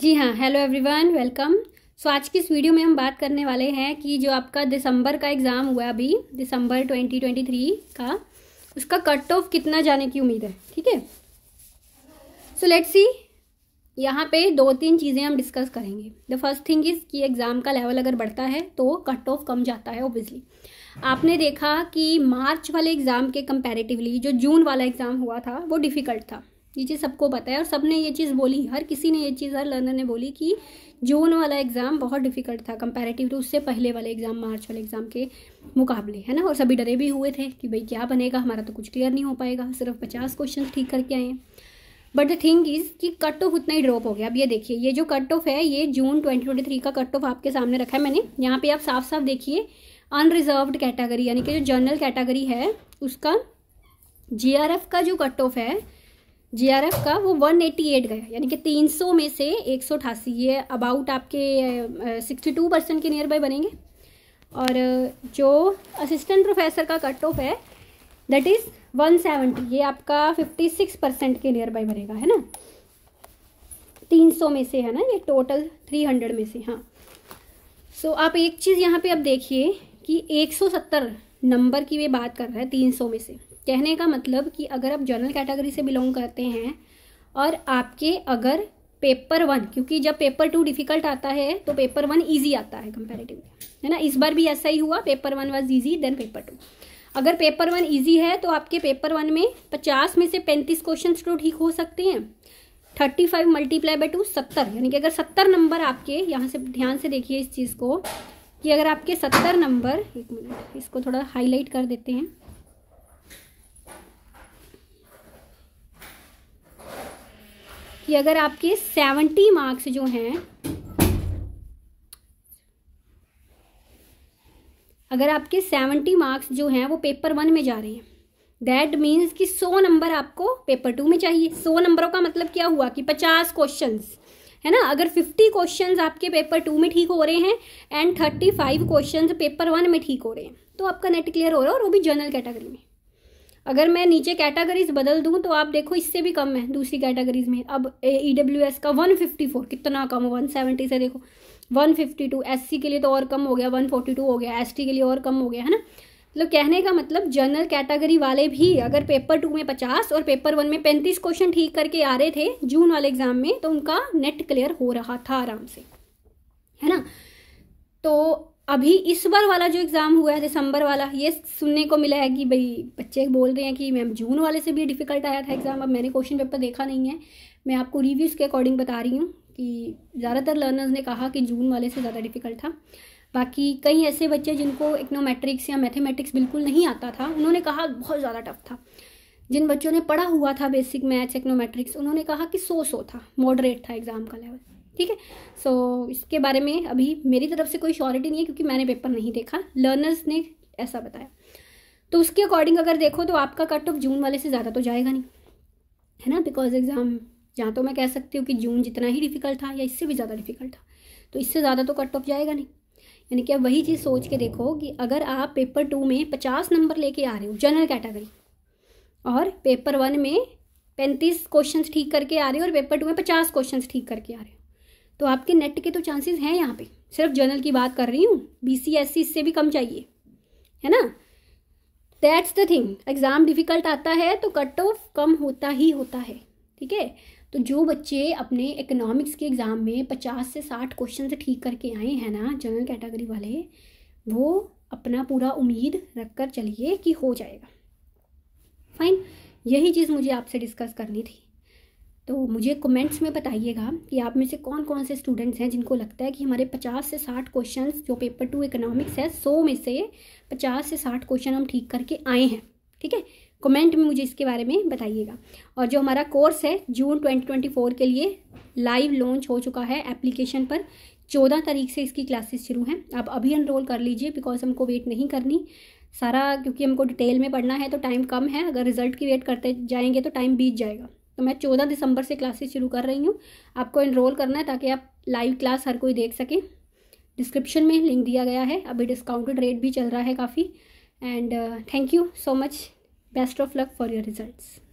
जी हाँ hello everyone welcome so आज की इस वीडियो में हम बात करने वाले हैं कि जो आपका दिसंबर का एग्ज़ाम हुआ अभी दिसंबर 2023 का उसका कट ऑफ कितना जाने की उम्मीद है ठीक है सो लेट्स सी यहाँ पे दो तीन चीज़ें हम डिस्कस करेंगे द फर्स्ट थिंग इज़ कि एग्ज़ाम का लेवल अगर बढ़ता है तो कट ऑफ कम जाता है ओबियसली आपने देखा कि मार्च वाले एग्ज़ाम के कंपेरेटिवली जो जून वाला एग्ज़ाम हुआ था वो डिफ़िकल्ट था ये चीज़ सबको पता है और सबने ये चीज़ बोली हर किसी ने ये चीज़ हर लर्नर ने बोली कि जून वाला एग्ज़ाम बहुत डिफिकल्ट था कंपैरेटिव टू उससे पहले वाले एग्ज़ाम मार्च वाले एग्ज़ाम के मुकाबले है ना और सभी डरे भी हुए थे कि भाई क्या बनेगा हमारा तो कुछ क्लियर नहीं हो पाएगा सिर्फ पचास क्वेश्चन ठीक करके आए हैं बट द थिंग इज़ कि कट ऑफ उतना ही ड्रॉप हो गया अब ये देखिए ये जो कट ऑफ है ये जून ट्वेंटी का कट ऑफ आपके सामने रखा है मैंने यहाँ पे आप साफ साफ देखिए अनरिजर्व कैटेगरी यानी कि जो जनरल कैटेगरी है उसका जी का जो कट ऑफ है जीआरएफ का वो 188 गया यानी कि 300 में से एक सौ अठासी ये अबाउट आपके 62 परसेंट के नियर बाई बनेंगे और जो असिस्टेंट प्रोफेसर का कट ऑफ है दैट इज़ 170 ये आपका 56 परसेंट के नियर बाई बनेगा है ना 300 में से है ना ये टोटल 300 में से हाँ सो so, आप एक चीज़ यहाँ पे अब देखिए कि 170 नंबर की वे बात कर रहा है 300 में से कहने का मतलब कि अगर आप जनरल कैटेगरी से बिलोंग करते हैं और आपके अगर पेपर वन क्योंकि जब पेपर टू डिफिकल्ट आता है तो पेपर वन ईजी आता है कंपेरेटिवली है ना इस बार भी ऐसा ही हुआ paper one was easy than paper two अगर पेपर वन ईजी है तो आपके पेपर वन में पचास में से पैंतीस क्वेश्चन तो ठीक हो सकते हैं thirty five multiply by two सत्तर यानी कि अगर सत्तर नंबर आपके यहाँ से ध्यान से देखिए इस चीज़ को कि अगर आपके सत्तर नंबर एक मिनट इसको थोड़ा हाईलाइट कर देते हैं कि अगर आपके सेवेंटी मार्क्स जो हैं अगर आपके सेवेंटी मार्क्स जो हैं वो पेपर वन में जा रहे हैं दैट मीन्स कि सौ नंबर आपको पेपर टू में चाहिए सौ नंबरों का मतलब क्या हुआ कि पचास क्वेश्चंस है ना अगर फिफ्टी क्वेश्चन आपके पेपर टू में ठीक हो रहे हैं and thirty five question paper one में ठीक हो रहे हैं तो आपका नेट क्लियर हो रहा है और वो भी जनरल कैटेगरी में अगर मैं नीचे कैटेगरीज बदल दूँ तो आप देखो इससे भी कम है दूसरी कैटेगरीज में अब ई डब्ल्यू एस का वन फिफ्टी फोर कितना कम वन सेवेंटी से देखो one fifty two S C के लिए तो और कम हो गया वन फोर्टी टू हो गया एस टी के लिए और कम हो गया है ना मतलब कहने का मतलब जनरल कैटेगरी वाले भी अगर पेपर टू में पचास और पेपर वन में पैंतीस क्वेश्चन ठीक करके आ रहे थे जून वाले एग्जाम में तो उनका नेट क्लियर हो रहा था आराम से अभी इस बार वाला जो एग्ज़ाम हुआ है दिसंबर वाला ये सुनने को मिला है कि भाई बच्चे बोल रहे हैं कि मैम जून वाले से भी डिफ़िकल्ट आया था एग्ज़ाम अब मैंने क्वेश्चन पेपर देखा नहीं है मैं आपको रिव्यूज़ के अकॉर्डिंग बता रही हूँ कि ज़्यादातर लर्नर्स ने कहा कि जून वाले से ज़्यादा डिफ़िकल्ट था बाकी कई ऐसे बच्चे जिनको इकनोमेट्रिक्स या मैथेमेटिक्स बिल्कुल नहीं आता था उन्होंने कहा बहुत ज़्यादा टफ था जिन बच्चों ने पढ़ा हुआ था बेसिक मैथ्स इकनोमेट्रिक्स उन्होंने कहा कि सो सो था मॉडरेट था एग्ज़ाम का लेवल ठीक है सो इसके बारे में अभी मेरी तरफ से कोई श्योरिटी नहीं है क्योंकि मैंने पेपर नहीं देखा लर्नर्स ने ऐसा बताया तो उसके अकॉर्डिंग अगर देखो तो आपका कट ऑफ जून वाले से ज़्यादा तो जाएगा नहीं है ना बिकॉज एग्ज़ाम जहाँ तो मैं कह सकती हूँ कि जून जितना ही डिफ़िकल्ट था या इससे भी ज़्यादा डिफ़िकल्ट था तो इससे ज़्यादा तो कट ऑफ जाएगा नहीं यानी कि अब वही चीज़ सोच के देखो कि अगर आप पेपर टू में पचास नंबर लेके आ रहे हो जनरल कैटेगरी और पेपर वन में पैंतीस क्वेश्चन ठीक करके आ रहे हो और पेपर टू में पचास क्वेश्चन ठीक करके आ रहे हो तो आपके नेट के तो चांसेस हैं यहाँ पे सिर्फ जर्नल की बात कर रही हूँ बी सी एस सी इससे भी कम चाहिए है ना that's the thing exam difficult आता है तो कट ऑफ कम होता ही होता है ठीक है तो जो बच्चे अपने इकोनॉमिक्स के एग्ज़ाम में पचास से साठ क्वेश्चन ठीक करके आए हैं ना जनरल कैटेगरी वाले वो अपना पूरा उम्मीद रख कर चलिए कि हो जाएगा फाइन यही चीज़ मुझे आपसे डिस्कस करनी थी तो मुझे कमेंट्स में बताइएगा कि आप में से कौन कौन से स्टूडेंट्स हैं जिनको लगता है कि हमारे 50 से 60 क्वेश्चंस जो पेपर टू इकोनॉमिक्स है सौ में से 50 से 60 क्वेश्चन हम ठीक करके आए हैं ठीक है कमेंट में मुझे इसके बारे में बताइएगा और जो हमारा कोर्स है जून 2024 के लिए लाइव लॉन्च हो चुका है एप्लीकेशन पर चौदह तारीख से इसकी क्लासेस शुरू हैं आप अभी एनरोल कर लीजिए बिकॉज हमको वेट नहीं करनी सारा क्योंकि हमको डिटेल में पढ़ना है तो टाइम कम है अगर रिजल्ट की वेट करते जाएंगे तो टाइम बीत जाएगा तो मैं चौदह दिसंबर से क्लासेस शुरू कर रही हूँ आपको इनरोल करना है ताकि आप लाइव क्लास हर कोई देख सके डिस्क्रिप्शन में लिंक दिया गया है अभी डिस्काउंटेड रेट भी चल रहा है काफ़ी and thank you so much best of luck for your results